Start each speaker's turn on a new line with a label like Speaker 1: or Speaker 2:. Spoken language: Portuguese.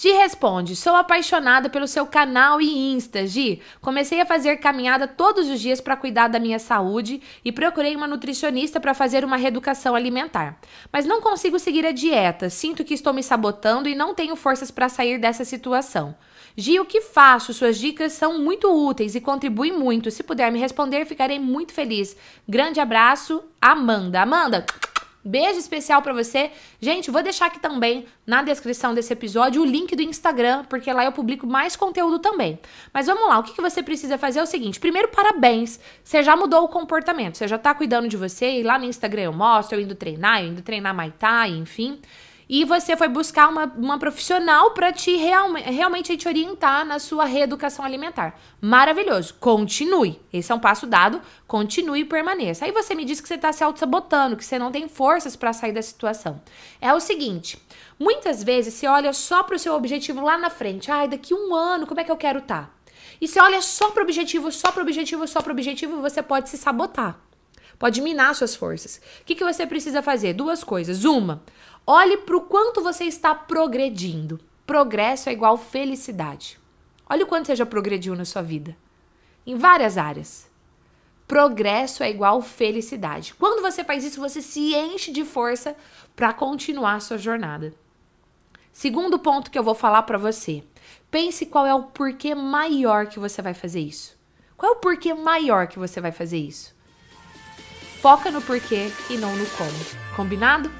Speaker 1: Gi responde: Sou apaixonada pelo seu canal e Insta, Gi. Comecei a fazer caminhada todos os dias para cuidar da minha saúde e procurei uma nutricionista para fazer uma reeducação alimentar. Mas não consigo seguir a dieta, sinto que estou me sabotando e não tenho forças para sair dessa situação. Gi, o que faço? Suas dicas são muito úteis e contribuem muito. Se puder me responder, ficarei muito feliz. Grande abraço, Amanda. Amanda, Beijo especial para você. Gente, vou deixar aqui também na descrição desse episódio o link do Instagram, porque lá eu publico mais conteúdo também. Mas vamos lá, o que, você precisa fazer é o seguinte: primeiro, parabéns. Você já mudou o comportamento, você já tá cuidando de você, e lá no Instagram eu mostro, eu indo treinar, eu indo treinar Maitai, enfim e você foi buscar uma, uma profissional para te real, realmente te orientar na sua reeducação alimentar. Maravilhoso. Continue. Esse é um passo dado. Continue e permaneça. Aí você me diz que você está se auto-sabotando, que você não tem forças para sair da situação. É o seguinte: muitas vezes você olha só para o seu objetivo lá na frente. Ai, daqui um ano, como é que eu quero estar? Tá? E você olha só para o objetivo, só para o objetivo, só para o objetivo, você pode se sabotar pode minar suas forças. O que, que você precisa fazer? Duas coisas. Uma, olhe para o quanto você está progredindo. Progresso é igual felicidade. Olha o quanto você já progrediu na sua vida. Em várias áreas. Progresso é igual felicidade. Quando você faz isso, você se enche de força para continuar a sua jornada. Segundo ponto que eu vou falar para você. Pense qual é o porquê maior que você vai fazer isso. Qual é o porquê maior que você vai fazer isso? Foca no porquê e não no como. Combinado?